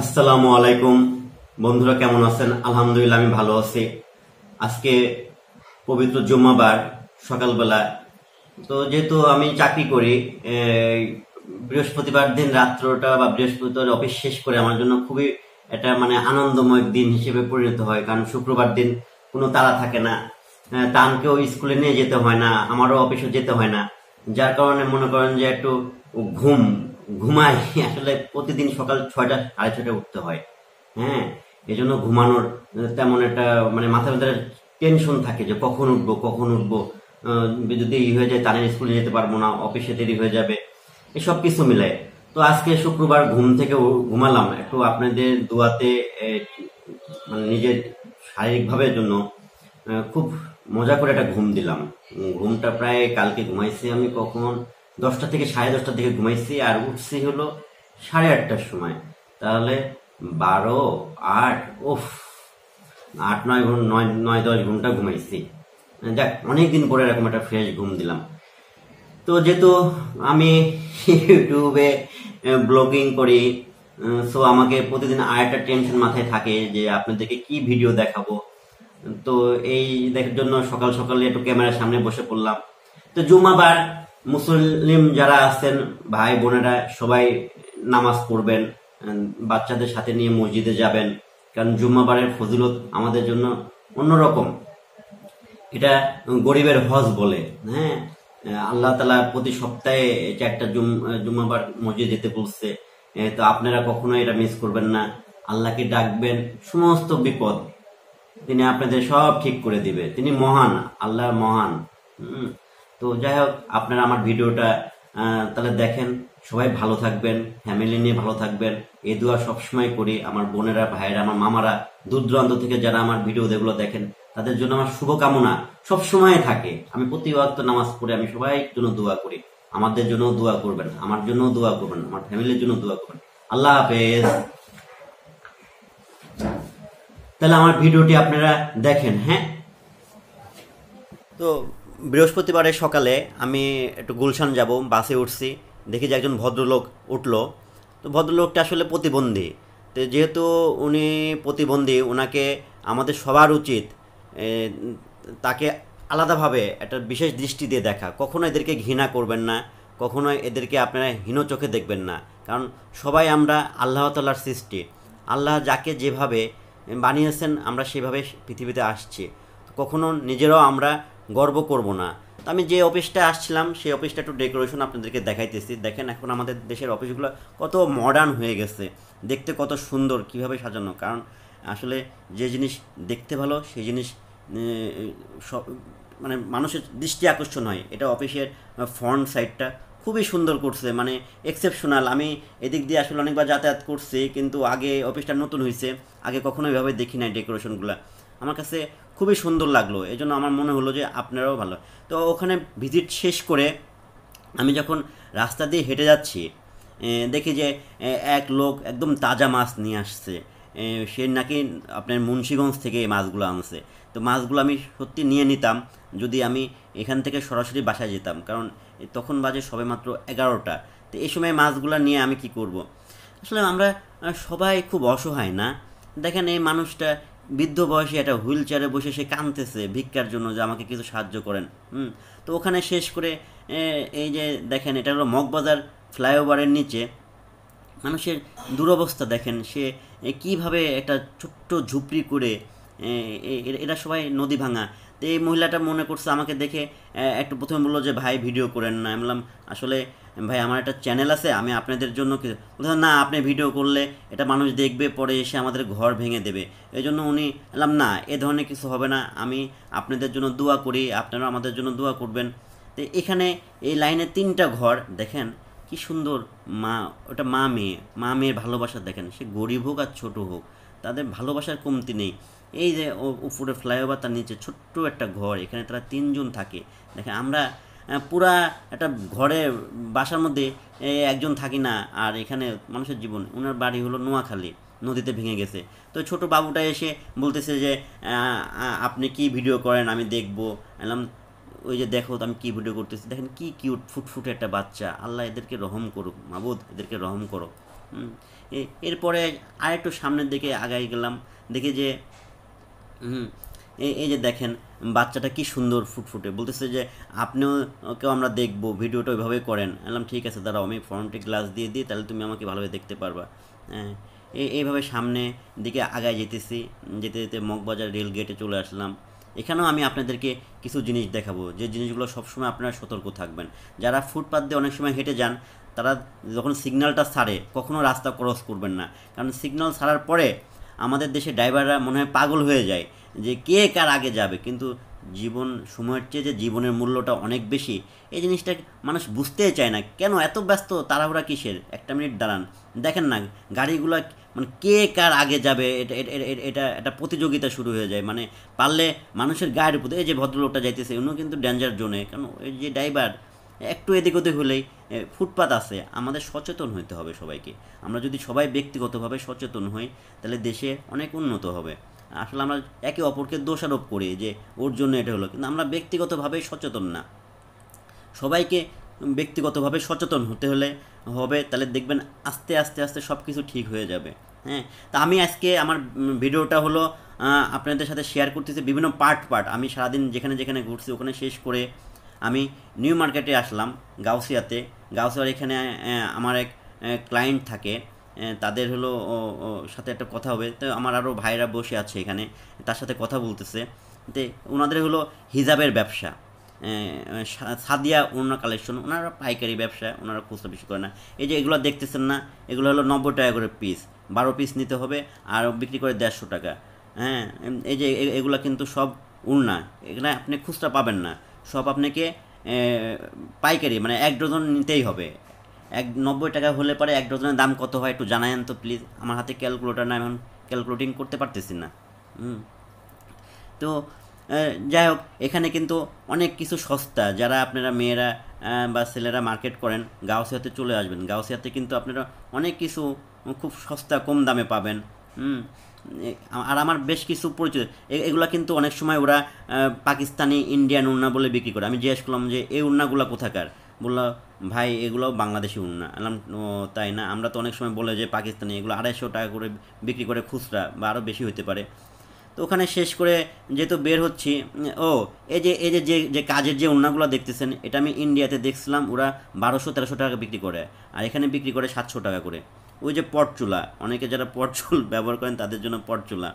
আসসালামু আলাইকুম বন্ধুরা কেমন আছেন আলহামদুলিল্লাহ আমি ভালো আছি আজকে পবিত্র জুম্মাবার সকালবেলা তো যেহেতু আমি চাকরি করি বৃহস্পতিবার দিন রাত্রটা বা বৃহস্পতিবার অফিস শেষ করে আমার জন্য খুবই এটা মানে আনন্দময় দিন হিসেবে পরিণত হয় কারণ শুক্রবার দিন কোনো তারা থাকে না তানকেও স্কুলে নিয়ে যেতে হয় না আমারও অফিসে যেতে হয় না যার কারণে মনে করেন যে একটু ঘুম ঘুমাই আসলে প্রতিদিন সকাল ছয়টা সাড়ে ছয়টা উঠতে হয় হ্যাঁ জন্য ঘুমানোর তেমন একটা মানে মাথার টেনশন থাকে যে কখন উঠবো কখন উঠবো যদি ই হয়ে যায় তাহলে স্কুলে যেতে পারবো না অফিসে দেরি হয়ে যাবে এসব কিছু মিলে তো আজকে শুক্রবার ঘুম থেকে ঘুমালাম একটু আপনাদের দোয়াতে মানে নিজের শারীরিকভাবে জন্য খুব মজা করে একটা ঘুম দিলাম ঘুমটা প্রায় কালকে ঘুমাইছি আমি কখন দশটা থেকে সাড়ে দশটার দিকে ঘুমাইছি আর উঠছি হলো সাড়ে আটটার সময় তাহলে বারো আট ওফ আট নয় ঘন্টা নয় নয় দশ ঘন্টা ঘুমাইছি যাক অনেকদিন পরে এরকম একটা ফ্রেশ ঘুম দিলাম তো যেহেতু আমি ইউটিউবে ব্লগিং করি সো আমাকে প্রতিদিন আর একটা টেনশন মাথায় থাকে যে আপনাদেরকে কি ভিডিও দেখাবো তো এই দেখার জন্য সকাল সকালে একটু ক্যামেরার সামনে বসে পড়লাম তো জুমাবার মুসলিম যারা আছেন ভাই বোনেরা সবাই নামাজ পড়বেন বাচ্চাদের সাথে নিয়ে মসজিদে যাবেন কারণ জুম্মাবারের ফজিলত আমাদের জন্য অন্যরকম এটা গরিবের হজ বলে হ্যাঁ আল্লাহ তালা প্রতি সপ্তাহে একটা জুম জুম্মাবার মসজিদ যেতে বলছে তো আপনারা কখনো এটা মিস করবেন না আল্লাহকে ডাকবেন সমস্ত বিপদ তিনি আপনাদের সব ঠিক করে দিবে তিনি মহান আল্লাহ মহান তো যাই হোক আপনারা আমার ভিডিওটা তাহলে দেখেন সবাই ভালো থাকবেন ফ্যামিলি নিয়ে ভালো থাকবেন এ দোয়া সবসময় করি আমার বোনেরা ভাইয়েরা আমার মামারা দূর দূরান্ত থেকে যারা আমার ভিডিও যেগুলো দেখেন তাদের জন্য আমার শুভকামনা সবসময় থাকে আমি প্রতি ওয়াক্ত নামাজ পড়ে আমি সবাই জন্য দোয়া করি আমাদের জন্য দোয়া করবেন আমার জন্য দোয়া করবেন আমার ফ্যামিলির জন্য দোয়া করবেন আল্লাহ হাফেজ তাহলে আমার ভিডিওটি আপনারা দেখেন হ্যাঁ তো বৃহস্পতিবারের সকালে আমি একটু গুলশান যাব বাসে উঠছি দেখি যে একজন ভদ্রলোক উঠলো তো ভদ্রলোকটা আসলে প্রতিবন্ধী তো যেহেতু উনি প্রতিবন্ধী ওনাকে আমাদের সবার উচিত তাকে আলাদাভাবে একটা বিশেষ দৃষ্টি দিয়ে দেখা কখনো এদেরকে ঘৃণা করবেন না কখনো এদেরকে আপনারা হীন চোখে দেখবেন না কারণ সবাই আমরা আল্লাহ তাল্লার সৃষ্টি আল্লাহ যাকে যেভাবে বানিয়েছেন আমরা সেভাবে পৃথিবীতে আসছি কখনো নিজেরাও আমরা গর্ব করব না তো আমি যে অফিসটা আসছিলাম সেই অফিসটা একটু ডেকোরেশন আপনাদেরকে দেখাইতেছি দেখেন এখন আমাদের দেশের অফিসগুলো কত মডার্ন হয়ে গেছে দেখতে কত সুন্দর কিভাবে সাজানো কারণ আসলে যে জিনিস দেখতে ভালো সেই জিনিস সব মানে মানুষের দৃষ্টি আকর্ষণ হয় এটা অফিসের ফ্রন্ট সাইডটা খুবই সুন্দর করছে মানে এক্সেপশনাল আমি এদিক দিয়ে আসলে অনেকবার যাতায়াত করছি কিন্তু আগে অফিসটা নতুন হয়েছে আগে কখনো এভাবে দেখি নাই ডেকোরেশনগুলো আমার কাছে খুবই সুন্দর লাগলো এই জন্য আমার মনে হলো যে আপনারাও ভালো তো ওখানে ভিজিট শেষ করে আমি যখন রাস্তা দিয়ে হেঁটে যাচ্ছি দেখি যে এক লোক একদম তাজা মাছ নিয়ে আসছে সে নাকি আপনার মুন্সীগঞ্জ থেকে এই মাছগুলো আনছে তো মাছগুলো আমি সত্যি নিয়ে নিতাম যদি আমি এখান থেকে সরাসরি বাসায় যেতাম কারণ তখন বাজে সবে মাত্র এগারোটা তো এই সময় মাছগুলো নিয়ে আমি কি করব। আসলে আমরা সবাই খুব অসহায় না দেখেন এই মানুষটা বৃদ্ধ বয়সে একটা হুইল চেয়ারে বসে সে কাঁদতেছে ভিক্ষার জন্য যে আমাকে কিছু সাহায্য করেন হুম তো ওখানে শেষ করে এই যে দেখেন এটা হলো মগবাজার ফ্লাইওভারের নিচে মানুষের দুরবস্থা দেখেন সে কিভাবে একটা ছোট্ট ঝুপড়ি করে এরা সবাই নদী ভাঙা তো এই মহিলাটা মনে করছে আমাকে দেখে একটু প্রথমে বললো যে ভাই ভিডিও করেন না বললাম আসলে ভাই আমার একটা চ্যানেল আছে আমি আপনাদের জন্য না আপনি ভিডিও করলে এটা মানুষ দেখবে পরে এসে আমাদের ঘর ভেঙে দেবে এই জন্য উনি বললাম না এ ধরনের কিছু হবে না আমি আপনাদের জন্য দোয়া করি আপনারা আমাদের জন্য দোয়া করবেন তো এখানে এই লাইনে তিনটা ঘর দেখেন কি সুন্দর মা ওটা মা মেয়ে মা মেয়ের ভালোবাসা দেখেন সে গরিব হোক আর ছোটো হোক তাদের ভালোবাসার কমতি নেই এই যে উপরে ফ্লাইওভার তার নিচে ছোট্ট একটা ঘর এখানে তারা তিনজন থাকে দেখেন আমরা পুরা একটা ঘরে বাসার মধ্যে একজন থাকি না আর এখানে মানুষের জীবন ওনার বাড়ি হলো নোয়াখালী নদীতে ভেঙে গেছে তো ছোট বাবুটা এসে বলতেছে যে আপনি কি ভিডিও করেন আমি দেখবো এলাম ওই যে দেখো আমি কী ভিডিও করতেছি দেখেন কি কিউট ফুটফুটে একটা বাচ্চা আল্লাহ এদেরকে রহম করুক মাবুদ এদেরকে রহম করো এরপরে আর একটু সামনের দিকে আগাই গেলাম দেখি যে এই যে দেখেন বাচ্চাটা কি সুন্দর ফুটফুটে বলতেছে যে আপনিও কেউ আমরা দেখবো ভিডিওটা ওইভাবে করেন বললাম ঠিক আছে দাঁড়াও আমি ফর্মটি গ্লাস দিয়ে দিই তাহলে তুমি আমাকে ভালোভাবে দেখতে পারবা হ্যাঁ এইভাবে সামনে দিকে আগায় যেতেছি যেতে যেতে মগবাজার রেল গেটে চলে আসলাম এখানেও আমি আপনাদেরকে কিছু জিনিস দেখাবো যে জিনিসগুলো সবসময় আপনারা সতর্ক থাকবেন যারা ফুটপাথ দিয়ে অনেক সময় হেঁটে যান তারা যখন সিগন্যালটা ছাড়ে কখনও রাস্তা ক্রস করবেন না কারণ সিগন্যাল ছাড়ার পরে আমাদের দেশে ড্রাইভাররা মনে হয় পাগল হয়ে যায় যে কে কার আগে যাবে কিন্তু জীবন সময়ের চেয়ে যে জীবনের মূল্যটা অনেক বেশি এই জিনিসটা মানুষ বুঝতেই চায় না কেন এত ব্যস্ত তাড়াহুড়া কিসের একটা মিনিট দাঁড়ান দেখেন না গাড়িগুলো মানে কে কার আগে যাবে এটা এটা একটা প্রতিযোগিতা শুরু হয়ে যায় মানে পারলে মানুষের গায়ের উপর এই যে ভদ্রলোকটা যাইতেছে উনিও কিন্তু ডেঞ্জার জোনে কারণ এই যে ড্রাইভার একটু এদিক ওদিক হলেই ফুটপাত আছে আমাদের সচেতন হইতে হবে সবাইকে আমরা যদি সবাই ব্যক্তিগতভাবে সচেতন হই তাহলে দেশে অনেক উন্নত হবে আসলে আমরা একে অপরকে দোষারোপ করি যে ওর জন্য এটা হলো কিন্তু আমরা ব্যক্তিগতভাবে সচেতন না সবাইকে ব্যক্তিগতভাবে সচেতন হতে হলে হবে তাহলে দেখবেন আস্তে আস্তে আস্তে সব কিছু ঠিক হয়ে যাবে হ্যাঁ তা আমি আজকে আমার ভিডিওটা হলো আপনাদের সাথে শেয়ার করতেছি বিভিন্ন পার্ট পার্ট আমি সারাদিন যেখানে যেখানে ঘুরছি ওখানে শেষ করে আমি নিউ মার্কেটে আসলাম গাউসিয়াতে গাউসিয়ার এখানে আমার এক ক্লায়েন্ট থাকে তাদের হলো সাথে একটা কথা হবে তো আমার আরও ভাইরা বসে আছে এখানে তার সাথে কথা বলতেছে তো ওনাদের হলো হিজাবের ব্যবসা সাদিয়া অন্য কালেকশন ওনারা পাইকারি ব্যবসা ওনারা খুচরা বেশি করে না এই যে এগুলো দেখতেছেন না এগুলো হলো নব্বই টাকা করে পিস বারো পিস নিতে হবে আর বিক্রি করে দেড়শো টাকা হ্যাঁ এই যে এগুলো কিন্তু সব উড়না এখানে আপনি খুচরা পাবেন না সব আপনাকে পাইকারি মানে এক ডজন নিতেই হবে এক নব্বই টাকা হলে পরে এক ডজনের দাম কত হয় একটু জানায়েন তো প্লিজ আমার হাতে ক্যালকুলেটার না এখন ক্যালকুলেটিং করতে পারতেছি না তো যাই হোক এখানে কিন্তু অনেক কিছু সস্তা যারা আপনারা মেয়েরা বা ছেলেরা মার্কেট করেন গাউসিয়াতে চলে আসবেন গাউসিয়াতে কিন্তু আপনারা অনেক কিছু খুব সস্তা কম দামে পাবেন হুম আর আমার বেশ কিছু পরিচিত এগুলো কিন্তু অনেক সময় ওরা পাকিস্তানি ইন্ডিয়ান উন্না বলে বিক্রি করে আমি জিজ্ঞেস করলাম যে এই উন্নাগুলো কোথাকার বললো ভাই এগুলো বাংলাদেশি উন্না এলাম তাই না আমরা তো অনেক সময় বলে যে পাকিস্তানি এগুলো আড়াইশো টাকা করে বিক্রি করে খুচরা বা আরও বেশি হতে পারে তো ওখানে শেষ করে যেহেতু বের হচ্ছি ও এই যে এই যে যে কাজের যে ওনাগুলো দেখতেছেন এটা আমি ইন্ডিয়াতে দেখছিলাম ওরা বারোশো তেরোশো টাকা বিক্রি করে আর এখানে বিক্রি করে সাতশো টাকা করে ওই যে পটচুলা অনেকে যারা পটচুল ব্যবহার করেন তাদের জন্য পটচুলা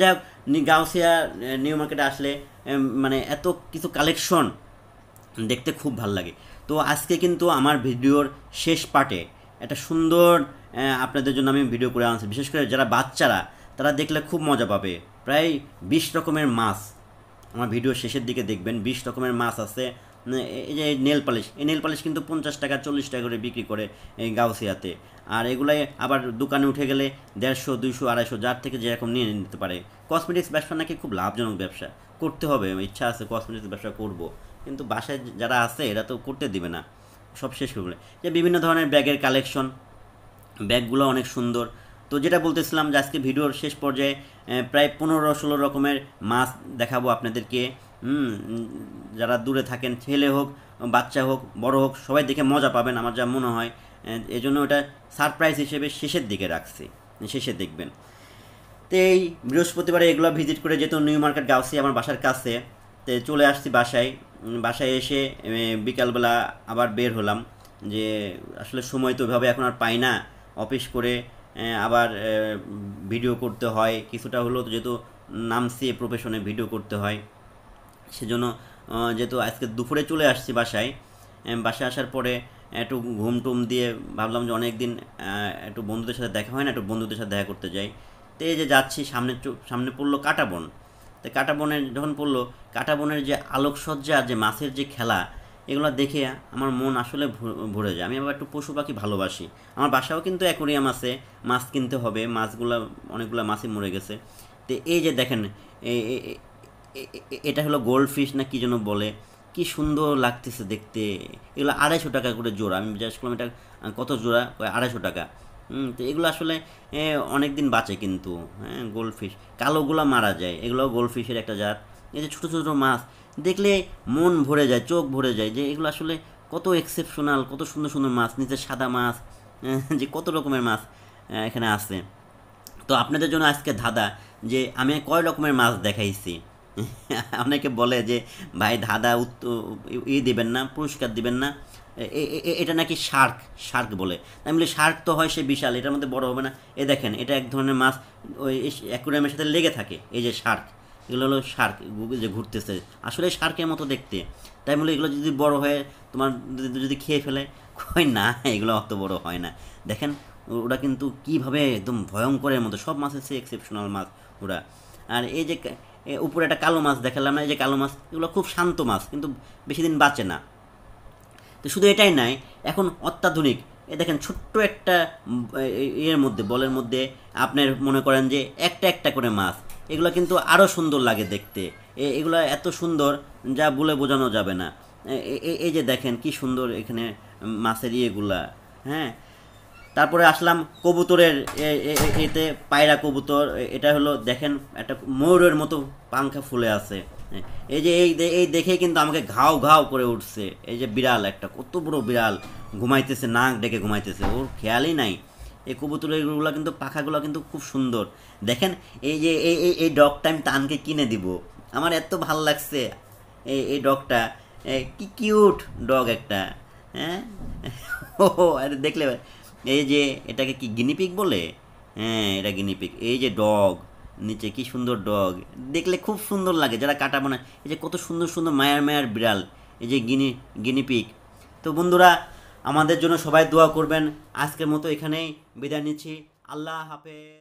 যাই হোক গাউসিয়া নিউ মার্কেটে আসলে মানে এত কিছু কালেকশন দেখতে খুব ভাল লাগে তো আজকে কিন্তু আমার ভিডিওর শেষ পার্টে একটা সুন্দর আপনাদের জন্য আমি ভিডিও করে আনছি বিশেষ করে যারা বাচ্চারা তারা দেখলে খুব মজা পাবে প্রায় বিশ রকমের মাছ আমার ভিডিও শেষের দিকে দেখবেন বিশ রকমের মাছ আছে এই যে নেল পালিশ এই নেল পালিশ কিন্তু পঞ্চাশ টাকা চল্লিশ টাকা করে বিক্রি করে এই গাউসিয়াতে আর এগুলাই আবার দোকানে উঠে গেলে দেড়শো দুইশো আড়াইশো যার থেকে যেরকম নিয়ে নিতে পারে কসমেটিক্স ব্যবসা নাকি খুব লাভজনক ব্যবসা করতে হবে ইচ্ছা আছে কসমেটিক্স ব্যবসা করব কিন্তু বাসায় যারা আছে এরা তো করতে দিবে না সব শেষ করে যে বিভিন্ন ধরনের ব্যাগের কালেকশন ব্যাগগুলো অনেক সুন্দর তো যেটা বলতেছিলাম যে আজকে ভিডিওর শেষ পর্যায়ে প্রায় পনেরো ষোলো রকমের মাছ দেখাবো আপনাদেরকে যারা দূরে থাকেন ছেলে হোক বাচ্চা হোক বড় হোক সবাই দেখে মজা পাবেন আমার যা মনে হয় এই জন্য ওটা সারপ্রাইজ হিসেবে শেষের দিকে রাখছি শেষে দেখবেন তো এই বৃহস্পতিবারে এগুলো ভিজিট করে যেহেতু নিউ মার্কেট গাউসি আমার বাসার কাছে তো চলে আসছি বাসায় বাসায় এসে বিকালবেলা আবার বের হলাম যে আসলে সময় তো ওইভাবে এখন আর পাই না অফিস করে আবার ভিডিও করতে হয় কিছুটা হলো যেহেতু নামছি এ প্রফেশনে ভিডিও করতে হয় সেজন্য যেহেতু আজকে দুপুরে চলে আসছি বাসায় বাসায় আসার পরে একটু ঘুম টুম দিয়ে ভাবলাম যে অনেক দিন একটু বন্ধুদের সাথে দেখা হয় না একটু বন্ধুদের সাথে দেখা করতে যাই তো এই যে যাচ্ছি সামনে সামনে পড়লো কাটাবন তো কাটাবনের যখন পড়লো কাটাবনের যে আলোকসজ্জা যে মাছের যে খেলা এগুলো দেখে আমার মন আসলে ভরে যায় আমি আবার একটু পশু পাখি ভালোবাসি আমার বাসাও কিন্তু অ্যাকোরিয়াম আছে মাছ কিনতে হবে মাছগুলো অনেকগুলো মাছই মরে গেছে তো এই যে দেখেন এটা হলো গোল্ড ফিশ না কী যেন বলে কি সুন্দর লাগতেছে দেখতে এগুলো আড়াইশো টাকা করে জোড়া আমি জিজ্ঞাসা করলাম এটা কত জোড়া ওই আড়াইশো টাকা তো এগুলো আসলে অনেক দিন বাঁচে কিন্তু হ্যাঁ গোল্ড ফিশ কালোগুলো মারা যায় এগুলো গোল্ড ফিশের একটা জাত এই যে ছোটো ছোটো মাছ দেখলে মন ভরে যায় চোখ ভরে যায় যে এগুলো আসলে কত এক্সেপশনাল কত সুন্দর সুন্দর মাছ নিচে সাদা মাছ যে কত রকমের মাছ এখানে আছে তো আপনাদের জন্য আজকে ধাঁধা যে আমি কয় রকমের মাছ দেখাইছি অনেকে বলে যে ভাই ধাঁধা ই দিবেন না পুরস্কার দিবেন না এটা নাকি শার্ক শার্ক বলে আমি বলি শার্ক তো হয় সে বিশাল এটার মধ্যে বড় হবে না এ দেখেন এটা এক ধরনের মাছ ওই অ্যাকুরিয়ামের সাথে লেগে থাকে এই যে শার্ক এগুলো হলো শার্ক যে ঘুরতেছে আসলে শার্কের মতো দেখতে তাই বলে এগুলো যদি বড় হয়ে তোমার যদি খেয়ে ফেলে কয় না এগুলো অত বড় হয় না দেখেন ওরা কিন্তু কীভাবে একদম ভয়ঙ্করের মতো সব মাছ হচ্ছে এক্সেপশনাল মাছ ওরা আর এই যে উপরে একটা কালো মাছ দেখালাম না এই যে কালো মাছ এগুলো খুব শান্ত মাছ কিন্তু বেশি দিন বাঁচে না তো শুধু এটাই নাই এখন অত্যাধুনিক এ দেখেন ছোট্ট একটা ইয়ের মধ্যে বলের মধ্যে আপনার মনে করেন যে একটা একটা করে মাছ এগুলো কিন্তু আরও সুন্দর লাগে দেখতে এগুলো এত সুন্দর যা বলে বোঝানো যাবে না এই যে দেখেন কি সুন্দর এখানে মাছের ইয়েগুলা হ্যাঁ তারপরে আসলাম কবুতরের এতে পায়রা কবুতর এটা হলো দেখেন একটা ময়ূরের মতো পাংখা ফুলে আছে এই যে এই এই দেখেই কিন্তু আমাকে ঘাও ঘাও করে উঠছে এই যে বিড়াল একটা কত বড় বিড়াল ঘুমাইতেছে নাক ডেকে ঘুমাইতেছে ওর খেয়ালই নাই এই কবুতরগুলো কিন্তু পাখাগুলো কিন্তু খুব সুন্দর দেখেন এই যে এই এই এই ডগটা আমি তানকে কিনে দিব আমার এত ভাল লাগছে এই এই ডগটা কি কিউট ডগ একটা হ্যাঁ ও আরে দেখলে এই যে এটাকে কি গিনিপিক বলে হ্যাঁ এটা গিনিপিক এই যে ডগ নিচে কি সুন্দর ডগ দেখলে খুব সুন্দর লাগে যারা কাটা না এই যে কত সুন্দর সুন্দর মায়ার মায়ার বিড়াল এই যে গিনি গিনিপিক তো বন্ধুরা আমাদের জন্য সবাই দোয়া করবেন আজকের মতো এখানেই বিদায় নিচ্ছি আল্লাহ হাফেজ